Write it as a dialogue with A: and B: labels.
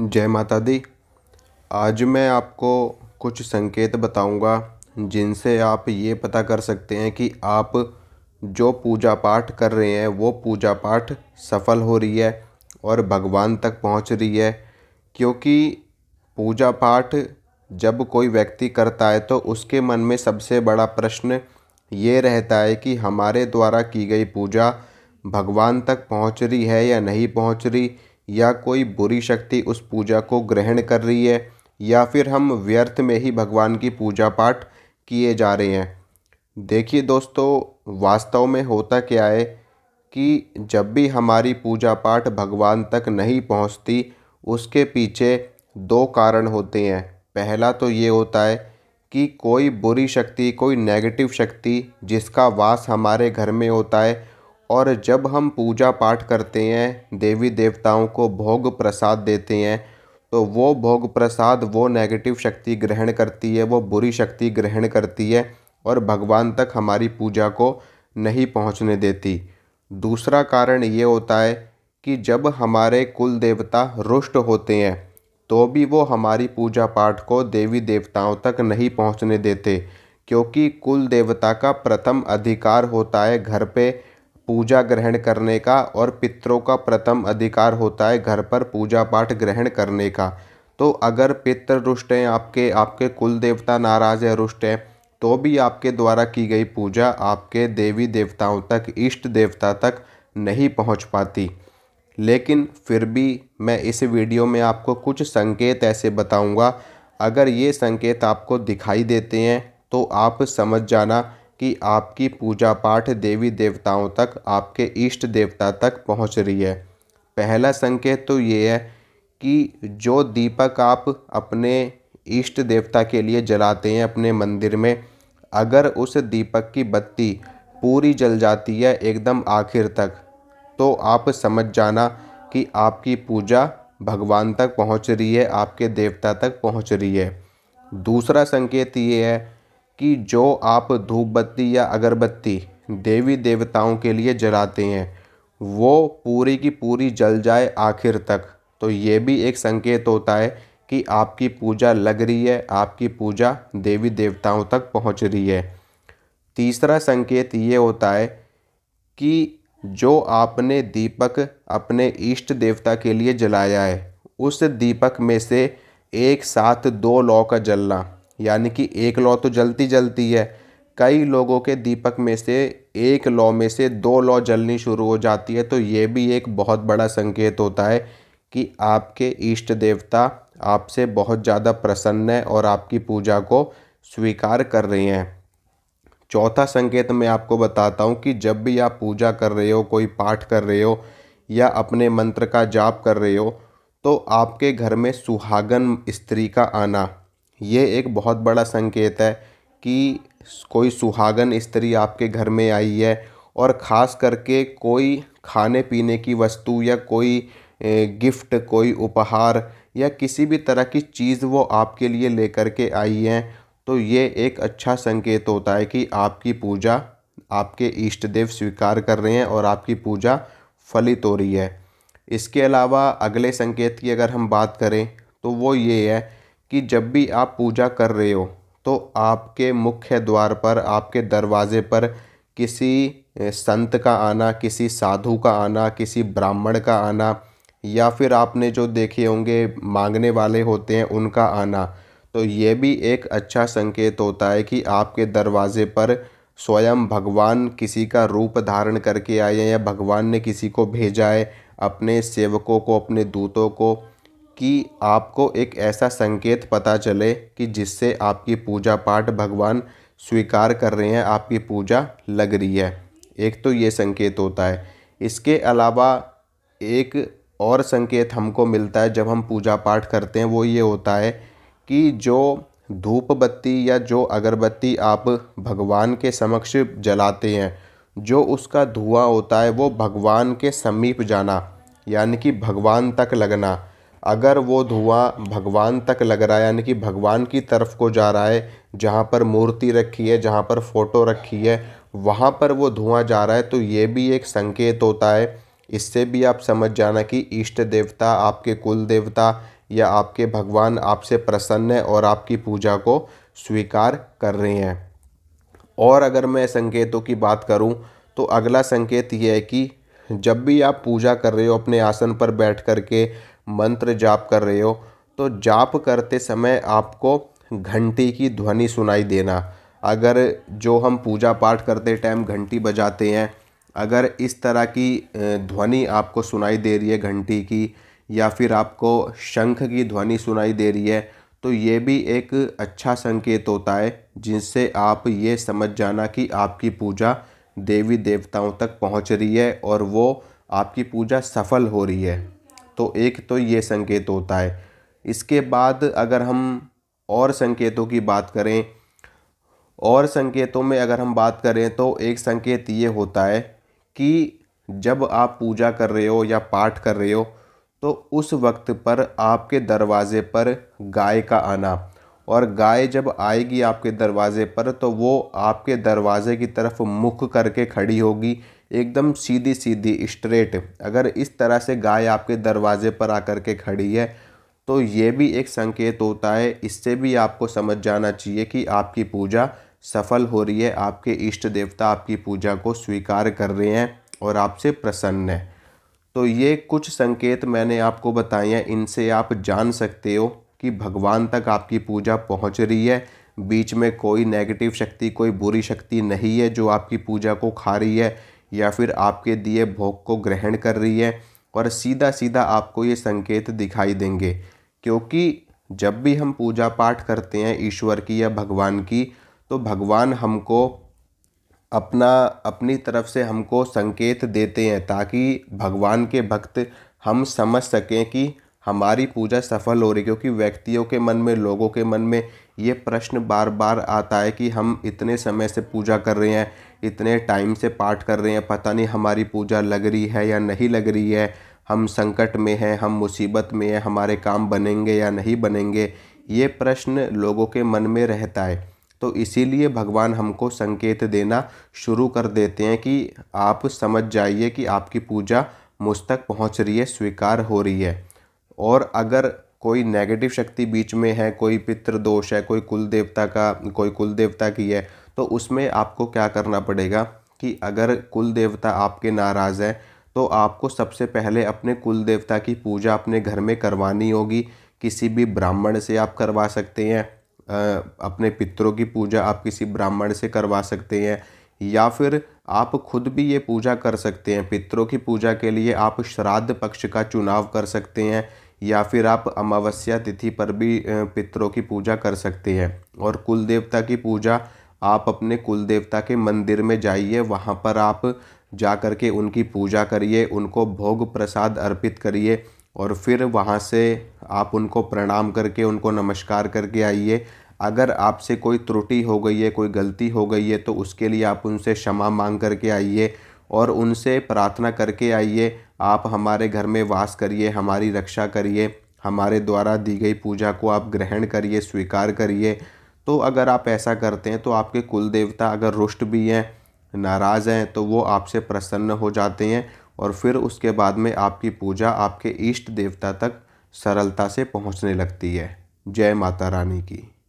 A: जय माता दी आज मैं आपको कुछ संकेत बताऊंगा जिनसे आप ये पता कर सकते हैं कि आप जो पूजा पाठ कर रहे हैं वो पूजा पाठ सफल हो रही है और भगवान तक पहुंच रही है क्योंकि पूजा पाठ जब कोई व्यक्ति करता है तो उसके मन में सबसे बड़ा प्रश्न ये रहता है कि हमारे द्वारा की गई पूजा भगवान तक पहुंच रही है या नहीं पहुंच रही या कोई बुरी शक्ति उस पूजा को ग्रहण कर रही है या फिर हम व्यर्थ में ही भगवान की पूजा पाठ किए जा रहे हैं देखिए दोस्तों वास्तव में होता क्या है कि जब भी हमारी पूजा पाठ भगवान तक नहीं पहुंचती उसके पीछे दो कारण होते हैं पहला तो ये होता है कि कोई बुरी शक्ति कोई नेगेटिव शक्ति जिसका वास हमारे घर में होता है और जब हम पूजा पाठ करते हैं देवी देवताओं को भोग प्रसाद देते हैं तो वो भोग प्रसाद वो नेगेटिव शक्ति ग्रहण करती है वो बुरी शक्ति ग्रहण करती है और भगवान तक हमारी पूजा को नहीं पहुंचने देती दूसरा कारण ये होता है कि जब हमारे कुल देवता रुष्ट होते हैं तो भी वो हमारी पूजा पाठ को देवी देवताओं तक नहीं पहुंचने देते क्योंकि कुल देवता का प्रथम अधिकार होता है घर पे पूजा ग्रहण करने का और पितरों का प्रथम अधिकार होता है घर पर पूजा पाठ ग्रहण करने का तो अगर पितृ रुष्ट हैं आपके आपके कुल देवता नाराज है रुष्ट हैं तो भी आपके द्वारा की गई पूजा आपके देवी देवताओं तक इष्ट देवता तक नहीं पहुंच पाती लेकिन फिर भी मैं इस वीडियो में आपको कुछ संकेत ऐसे बताऊंगा अगर ये संकेत आपको दिखाई देते हैं तो आप समझ जाना कि आपकी पूजा पाठ देवी देवताओं तक आपके इष्ट देवता तक पहुंच रही है पहला संकेत तो ये है कि जो दीपक आप अपने इष्ट देवता के लिए जलाते हैं अपने मंदिर में अगर उस दीपक की बत्ती पूरी जल जाती है एकदम आखिर तक तो आप समझ जाना कि आपकी पूजा भगवान तक पहुंच रही है आपके देवता तक पहुंच रही है दूसरा संकेत ये है कि जो आप धूप बत्ती या अगरबत्ती देवी देवताओं के लिए जलाते हैं वो पूरी की पूरी जल जाए आखिर तक तो ये भी एक संकेत होता है कि आपकी पूजा लग रही है आपकी पूजा देवी देवताओं तक पहुंच रही है तीसरा संकेत ये होता है कि जो आपने दीपक अपने इष्ट देवता के लिए जलाया है उस दीपक में से एक साथ दो लौ का जलना यानी कि एक लौ तो जलती जलती है कई लोगों के दीपक में से एक लौ में से दो लौ जलनी शुरू हो जाती है तो ये भी एक बहुत बड़ा संकेत होता है कि आपके इष्ट देवता आपसे बहुत ज़्यादा प्रसन्न है और आपकी पूजा को स्वीकार कर रहे हैं चौथा संकेत मैं आपको बताता हूँ कि जब भी आप पूजा कर रहे हो कोई पाठ कर रहे हो या अपने मंत्र का जाप कर रहे हो तो आपके घर में सुहागन स्त्री का आना ये एक बहुत बड़ा संकेत है कि कोई सुहागन स्त्री आपके घर में आई है और ख़ास करके कोई खाने पीने की वस्तु या कोई गिफ्ट कोई उपहार या किसी भी तरह की चीज़ वो आपके लिए लेकर के आई है तो ये एक अच्छा संकेत होता है कि आपकी पूजा आपके इष्ट देव स्वीकार कर रहे हैं और आपकी पूजा फलित हो रही है इसके अलावा अगले संकेत की अगर हम बात करें तो वो ये है कि जब भी आप पूजा कर रहे हो तो आपके मुख्य द्वार पर आपके दरवाजे पर किसी संत का आना किसी साधु का आना किसी ब्राह्मण का आना या फिर आपने जो देखे होंगे मांगने वाले होते हैं उनका आना तो ये भी एक अच्छा संकेत होता है कि आपके दरवाजे पर स्वयं भगवान किसी का रूप धारण करके आए हैं या भगवान ने किसी को भेजा है अपने सेवकों को अपने दूतों को कि आपको एक ऐसा संकेत पता चले कि जिससे आपकी पूजा पाठ भगवान स्वीकार कर रहे हैं आपकी पूजा लग रही है एक तो ये संकेत होता है इसके अलावा एक और संकेत हमको मिलता है जब हम पूजा पाठ करते हैं वो ये होता है कि जो धूप बत्ती या जो अगरबत्ती आप भगवान के समक्ष जलाते हैं जो उसका धुआं होता है वो भगवान के समीप जाना यानी कि भगवान तक लगना अगर वो धुआं भगवान तक लग रहा है यानी कि भगवान की तरफ को जा रहा है जहाँ पर मूर्ति रखी है जहाँ पर फ़ोटो रखी है वहाँ पर वो धुआं जा रहा है तो ये भी एक संकेत होता है इससे भी आप समझ जाना कि इष्ट देवता आपके कुल देवता या आपके भगवान आपसे प्रसन्न है और आपकी पूजा को स्वीकार कर रहे हैं और अगर मैं संकेतों की बात करूं तो अगला संकेत यह है कि जब भी आप पूजा कर रहे हो अपने आसन पर बैठ कर के मंत्र जाप कर रहे हो तो जाप करते समय आपको घंटी की ध्वनि सुनाई देना अगर जो हम पूजा पाठ करते टाइम घंटी बजाते हैं अगर इस तरह की ध्वनि आपको सुनाई दे रही है घंटी की या फिर आपको शंख की ध्वनि सुनाई दे रही है तो ये भी एक अच्छा संकेत होता है जिससे आप ये समझ जाना कि आपकी पूजा देवी देवताओं तक पहुंच रही है और वो आपकी पूजा सफल हो रही है तो एक तो ये संकेत होता है इसके बाद अगर हम और संकेतों की बात करें और संकेतों में अगर हम बात करें तो एक संकेत ये होता है कि जब आप पूजा कर रहे हो या पाठ कर रहे हो तो उस वक्त पर आपके दरवाज़े पर गाय का आना और गाय जब आएगी आपके दरवाज़े पर तो वो आपके दरवाज़े की तरफ मुख करके खड़ी होगी एकदम सीधी सीधी स्ट्रेट अगर इस तरह से गाय आपके दरवाज़े पर आकर के खड़ी है तो ये भी एक संकेत होता है इससे भी आपको समझ जाना चाहिए कि आपकी पूजा सफल हो रही है आपके इष्ट देवता आपकी पूजा को स्वीकार कर रहे हैं और आपसे प्रसन्न है तो ये कुछ संकेत मैंने आपको बताए हैं इनसे आप जान सकते हो कि भगवान तक आपकी पूजा पहुंच रही है बीच में कोई नेगेटिव शक्ति कोई बुरी शक्ति नहीं है जो आपकी पूजा को खा रही है या फिर आपके दिए भोग को ग्रहण कर रही है और सीधा सीधा आपको ये संकेत दिखाई देंगे क्योंकि जब भी हम पूजा पाठ करते हैं ईश्वर की या भगवान की तो भगवान हमको अपना अपनी तरफ से हमको संकेत देते हैं ताकि भगवान के भक्त हम समझ सकें कि हमारी पूजा सफल हो रही क्योंकि व्यक्तियों के मन में लोगों के मन में ये प्रश्न बार बार आता है कि हम इतने समय से पूजा कर रहे हैं इतने टाइम से पाठ कर रहे हैं पता नहीं हमारी पूजा लग रही है या नहीं लग रही है हम संकट में हैं हम मुसीबत में हैं हमारे काम बनेंगे या नहीं बनेंगे ये प्रश्न लोगों के मन में रहता है तो इसीलिए भगवान हमको संकेत देना शुरू कर देते हैं कि आप समझ जाइए कि आपकी पूजा मुझ तक पहुँच रही है स्वीकार हो रही है और अगर कोई नेगेटिव शक्ति बीच में है कोई पितृ दोष है कोई कुल देवता का कोई कुल देवता की है तो उसमें आपको क्या करना पड़ेगा कि अगर कुल देवता आपके नाराज़ है तो आपको सबसे पहले अपने कुल देवता की पूजा अपने घर में करवानी होगी किसी भी ब्राह्मण से आप करवा सकते हैं अपने पितरों की पूजा आप किसी ब्राह्मण से करवा सकते हैं या फिर आप खुद भी ये पूजा कर सकते हैं पितरों की पूजा के लिए आप श्राद्ध पक्ष का चुनाव कर सकते हैं या फिर आप अमावस्या तिथि पर भी पितरों की पूजा कर सकते हैं और कुल देवता की पूजा आप अपने कुल देवता के मंदिर में जाइए वहाँ पर आप जा कर के उनकी पूजा करिए उनको भोग प्रसाद अर्पित करिए और फिर वहाँ से आप उनको प्रणाम करके उनको नमस्कार करके आइए अगर आपसे कोई त्रुटि हो गई है कोई गलती हो गई है तो उसके लिए आप उनसे क्षमा मांग करके आइए और उनसे प्रार्थना करके आइए आप हमारे घर में वास करिए हमारी रक्षा करिए हमारे द्वारा दी गई पूजा को आप ग्रहण करिए स्वीकार करिए तो अगर आप ऐसा करते हैं तो आपके कुल देवता अगर रुष्ट भी हैं नाराज़ हैं तो वो आपसे प्रसन्न हो जाते हैं और फिर उसके बाद में आपकी पूजा आपके इष्ट देवता तक सरलता से पहुंचने लगती है जय माता रानी की